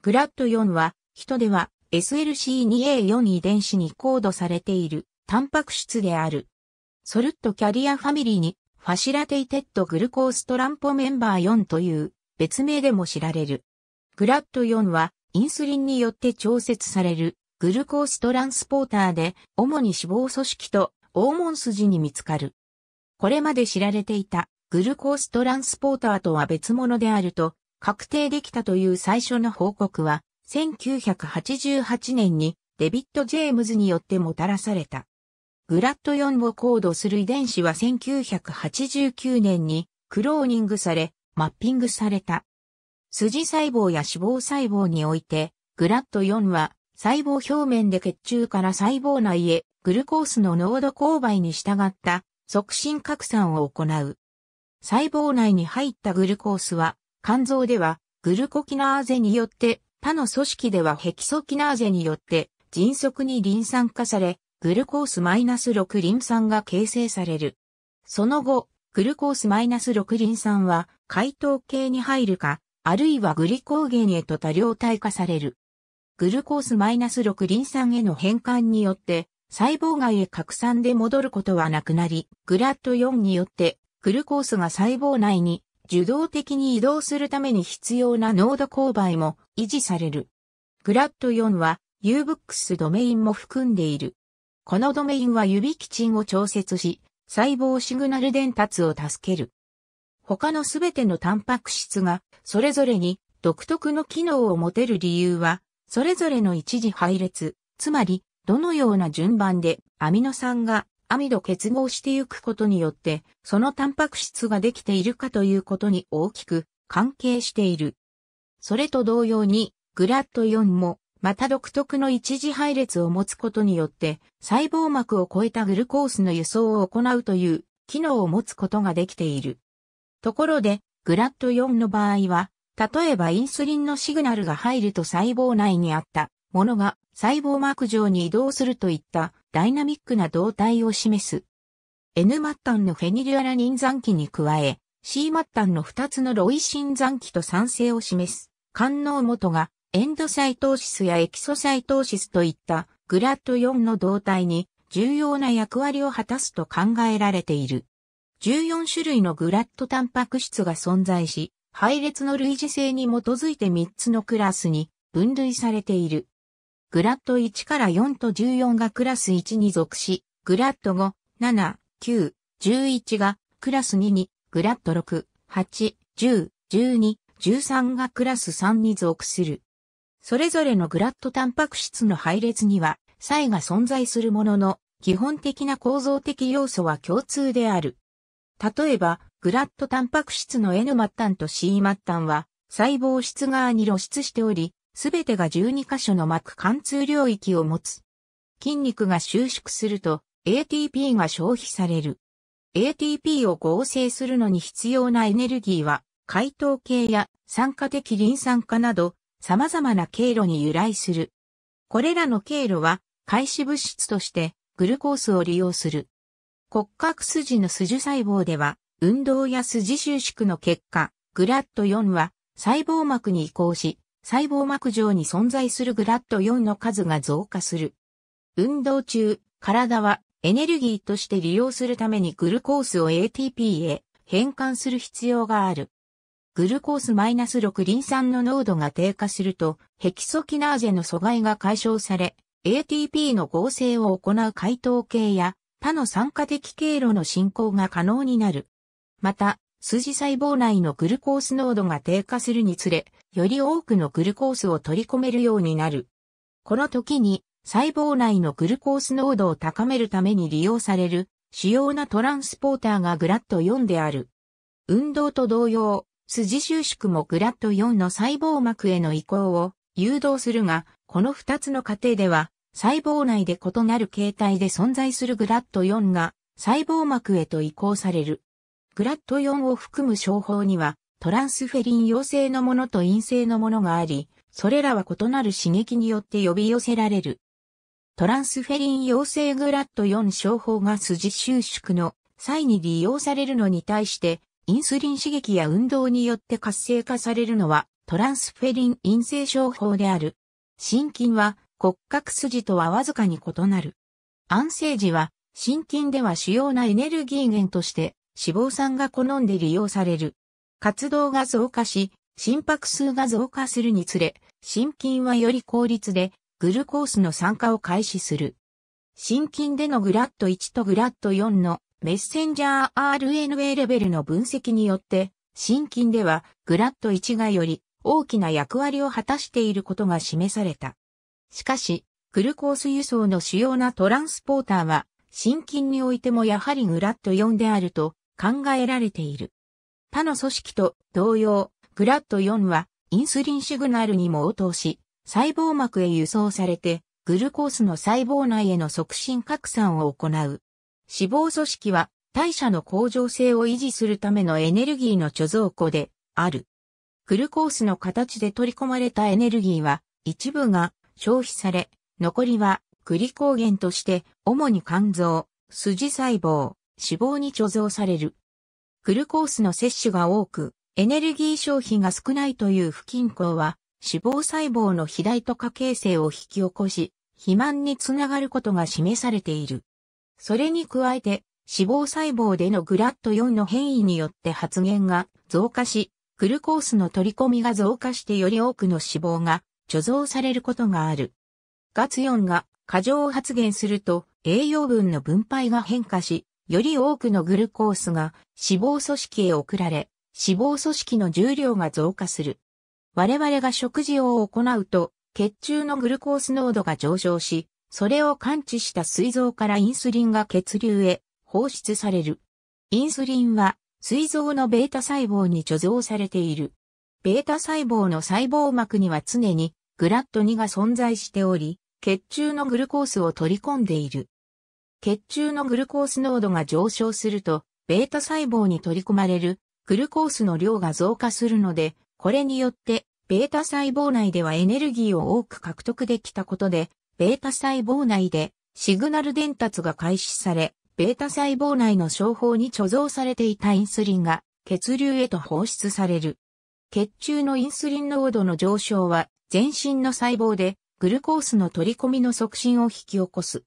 グラッド4は、人では SLC2A4 遺伝子にコードされているタンパク質である。ソルットキャリアファミリーにファシラテイテッドグルコーストランポメンバー4という別名でも知られる。グラッド4はインスリンによって調節されるグルコーストランスポーターで主に脂肪組織と黄門筋に見つかる。これまで知られていたグルコーストランスポーターとは別物であると確定できたという最初の報告は、1988年にデビッド・ジェームズによってもたらされた。グラッド4をコードする遺伝子は1989年にクローニングされ、マッピングされた。筋細胞や脂肪細胞において、グラッド4は細胞表面で血中から細胞内へグルコースの濃度勾配に従った促進拡散を行う。細胞内に入ったグルコースは肝臓ではグルコキナーゼによって、他の組織ではヘキソキナーゼによって迅速にリン酸化され、グルコースマイナス -6 リン酸が形成される。その後、グルコースマイナス -6 リン酸は解糖系に入るか、あるいはグリコーゲンへと多量体化される。グルコースマイナス -6 リン酸への変換によって、細胞外へ拡散で戻ることはなくなり、グラット4によって、グルコースが細胞内に受動的に移動するために必要なノード勾配も維持される。グラッド4は UBooks ドメインも含んでいる。このドメインは指基賃を調節し、細胞シグナル伝達を助ける。他のすべてのタンパク質がそれぞれに独特の機能を持てる理由は、それぞれの一時配列、つまりどのような順番でアミノ酸がアミド結合してゆくことによって、そのタンパク質ができているかということに大きく関係している。それと同様に、グラッド4も、また独特の一次配列を持つことによって、細胞膜を超えたグルコースの輸送を行うという機能を持つことができている。ところで、グラッド4の場合は、例えばインスリンのシグナルが入ると細胞内にあったものが細胞膜上に移動するといったダイナミックな動態を示す。N 末端のフェニルアラニン残機に加え、C 末端の2つのロイシン残機と酸性を示す。官能元がエンドサイトーシスやエキソサイトーシスといったグラッド4の動態に重要な役割を果たすと考えられている。14種類のグラッドタンパク質が存在し、配列の類似性に基づいて3つのクラスに分類されている。グラッド1から4と14がクラス1に属し、グラッド5、7、9、11がクラス2に、グラッド6、8、10、12、13がクラス3に属する。それぞれのグラッドタンパク質の配列には差異が存在するものの、基本的な構造的要素は共通である。例えば、グラッドタンパク質の N 末端と C 末端は細胞質側に露出しており、すべてが12箇所の膜貫通領域を持つ。筋肉が収縮すると ATP が消費される。ATP を合成するのに必要なエネルギーは、解糖系や酸化的リン酸化など、様々な経路に由来する。これらの経路は、開始物質として、グルコースを利用する。骨格筋の筋細胞では、運動や筋収縮の結果、グラット4は細胞膜に移行し、細胞膜上に存在するグラッド4の数が増加する。運動中、体はエネルギーとして利用するためにグルコースを ATP へ変換する必要がある。グルコースマイナス -6 リン酸の濃度が低下すると、ヘキソキナーゼの阻害が解消され、ATP の合成を行う解糖系や他の酸化的経路の進行が可能になる。また、筋細胞内のグルコース濃度が低下するにつれ、より多くのグルコースを取り込めるようになる。この時に、細胞内のグルコース濃度を高めるために利用される、主要なトランスポーターがグラット4である。運動と同様、筋収縮もグラット4の細胞膜への移行を誘導するが、この2つの過程では、細胞内で異なる形態で存在するグラット4が細胞膜へと移行される。グラット4を含む商法には、トランスフェリン陽性のものと陰性のものがあり、それらは異なる刺激によって呼び寄せられる。トランスフェリン陽性グラット4症法が筋収縮の際に利用されるのに対して、インスリン刺激や運動によって活性化されるのはトランスフェリン陰性症法である。心筋は骨格筋とはわずかに異なる。安静時は心筋では主要なエネルギー源として脂肪酸が好んで利用される。活動が増加し、心拍数が増加するにつれ、心筋はより効率でグルコースの酸化を開始する。心筋でのグラット1とグラット4のメッセンジャー RNA レベルの分析によって、心筋ではグラット1がより大きな役割を果たしていることが示された。しかし、グルコース輸送の主要なトランスポーターは、心筋においてもやはりグラット4であると考えられている。他の組織と同様、グラット4はインスリンシグナルにも応答し、細胞膜へ輸送されて、グルコースの細胞内への促進拡散を行う。脂肪組織は代謝の向上性を維持するためのエネルギーの貯蔵庫である。グルコースの形で取り込まれたエネルギーは一部が消費され、残りはグリコーゲンとして主に肝臓、筋細胞、脂肪に貯蔵される。グルコースの摂取が多く、エネルギー消費が少ないという不均衡は、脂肪細胞の肥大と化形成を引き起こし、肥満につながることが示されている。それに加えて、脂肪細胞でのグラット4の変異によって発現が増加し、グルコースの取り込みが増加してより多くの脂肪が貯蔵されることがある。ガツ4が過剰発現すると栄養分の分配が変化し、より多くのグルコースが脂肪組織へ送られ、脂肪組織の重量が増加する。我々が食事を行うと、血中のグルコース濃度が上昇し、それを感知した膵臓からインスリンが血流へ放出される。インスリンは膵臓のベータ細胞に貯蔵されている。ベータ細胞の細胞膜には常にグラット2が存在しており、血中のグルコースを取り込んでいる。血中のグルコース濃度が上昇すると、ベータ細胞に取り込まれるグルコースの量が増加するので、これによって、ベータ細胞内ではエネルギーを多く獲得できたことで、ベータ細胞内でシグナル伝達が開始され、ベータ細胞内の小法に貯蔵されていたインスリンが血流へと放出される。血中のインスリン濃度の上昇は全身の細胞でグルコースの取り込みの促進を引き起こす。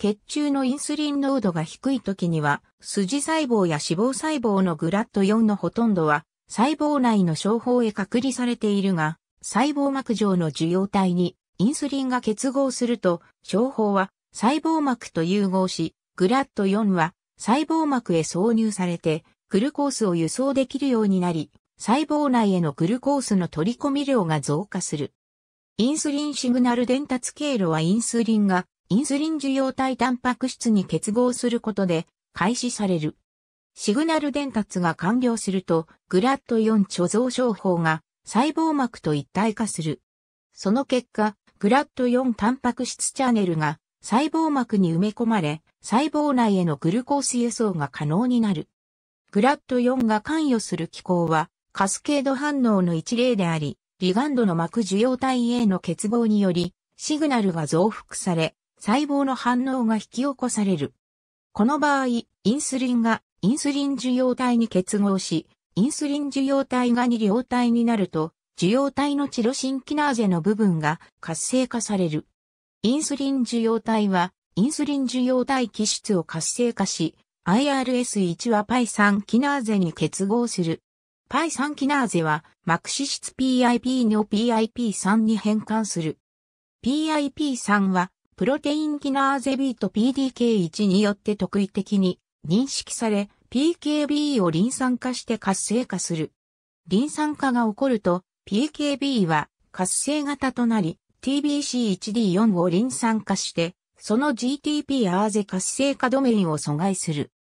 血中のインスリン濃度が低い時には、筋細胞や脂肪細胞のグラット4のほとんどは、細胞内の小胞へ隔離されているが、細胞膜上の受容体にインスリンが結合すると、小胞は細胞膜と融合し、グラット4は細胞膜へ挿入されて、グルコースを輸送できるようになり、細胞内へのグルコースの取り込み量が増加する。インスリンシグナル伝達経路はインスリンがインスリン受容体タンパク質に結合することで開始される。シグナル伝達が完了すると、グラッド4貯蔵症法が細胞膜と一体化する。その結果、グラッド4タンパク質チャンネルが細胞膜に埋め込まれ、細胞内へのグルコース輸送が可能になる。グラッド4が関与する機構は、カスケード反応の一例であり、リガンドの膜受容体への結合により、シグナルが増幅され、細胞の反応が引き起こされる。この場合、インスリンがインスリン受容体に結合し、インスリン受容体が二両体になると、受容体のチロシンキナーゼの部分が活性化される。インスリン受容体は、インスリン受容体基質を活性化し、IRS1 は π3 キナーゼに結合する。π3 キナーゼは、マクシ質 PIP の PIP3 に変換する。PIP3 は、プロテインキナーゼ B と PDK1 によって特異的に認識され、PKB をリン酸化して活性化する。リン酸化が起こると、PKB は活性型となり、TBC1D4 をリン酸化して、その GTP アーゼ活性化ドメインを阻害する。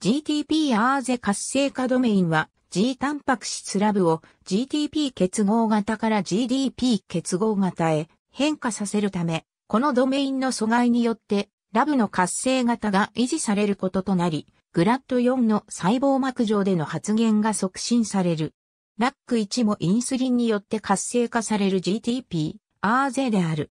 GTP アーゼ活性化ドメインは G タンパク質ラブを GTP 結合型から GDP 結合型へ変化させるためこのドメインの阻害によって、ラブの活性型が維持されることとなり、グラッド4の細胞膜上での発現が促進される。ラック1もインスリンによって活性化される GTP、RZ である。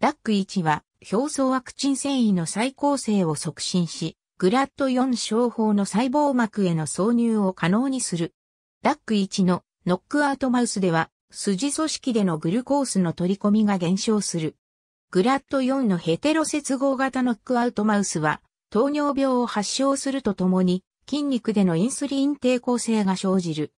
ラック1は表層ワクチン繊維の再構成を促進し、グラッド4症法の細胞膜への挿入を可能にする。ラック1のノックアウトマウスでは、筋組織でのグルコースの取り込みが減少する。グラッド4のヘテロ接合型ノックアウトマウスは、糖尿病を発症するとともに、筋肉でのインスリン抵抗性が生じる。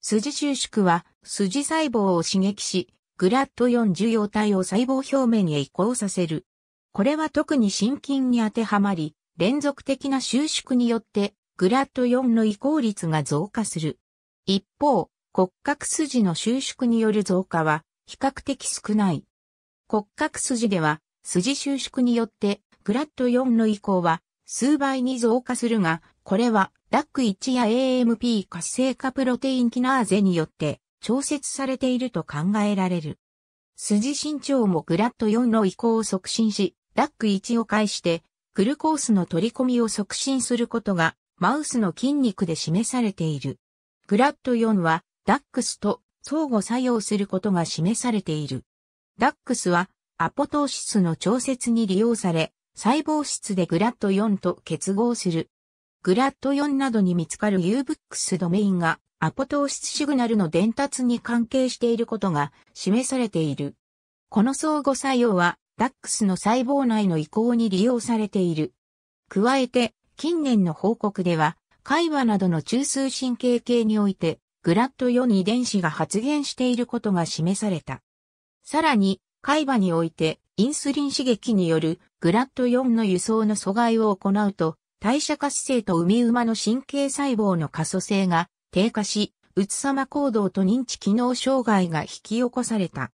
筋収縮は、筋細胞を刺激し、グラッド4受容体を細胞表面へ移行させる。これは特に心筋に当てはまり、連続的な収縮によって、グラッド4の移行率が増加する。一方、骨格筋の収縮による増加は、比較的少ない。骨格筋では、筋収縮によって、グラッド4の移行は、数倍に増加するが、これは、ダック1や AMP 活性化プロテインキナーゼによって、調節されていると考えられる。筋身長もグラッド4の移行を促進し、ダック1を介して、グルコースの取り込みを促進することが、マウスの筋肉で示されている。グラッド4は、ダックスと相互作用することが示されている。ダックスはアポトーシスの調節に利用され、細胞質でグラッド4と結合する。グラッド4などに見つかる UBUX ドメインがアポトーシスシグナルの伝達に関係していることが示されている。この相互作用はダックスの細胞内の移行に利用されている。加えて、近年の報告では、海馬などの中枢神経系において、グラッド4遺伝子が発現していることが示された。さらに、海馬において、インスリン刺激によるグラット4の輸送の阻害を行うと、代謝活性と海馬の神経細胞の可塑性が低下し、うつさま行動と認知機能障害が引き起こされた。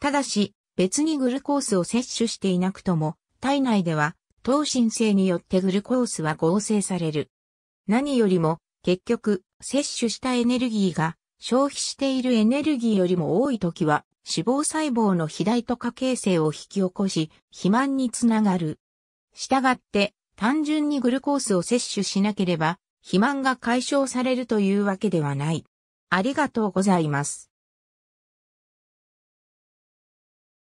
ただし、別にグルコースを摂取していなくとも、体内では、糖新性によってグルコースは合成される。何よりも、結局、摂取したエネルギーが消費しているエネルギーよりも多い時は、脂肪細胞の肥大とか形成を引き起こし、肥満につながる。したがって、単純にグルコースを摂取しなければ、肥満が解消されるというわけではない。ありがとうございます。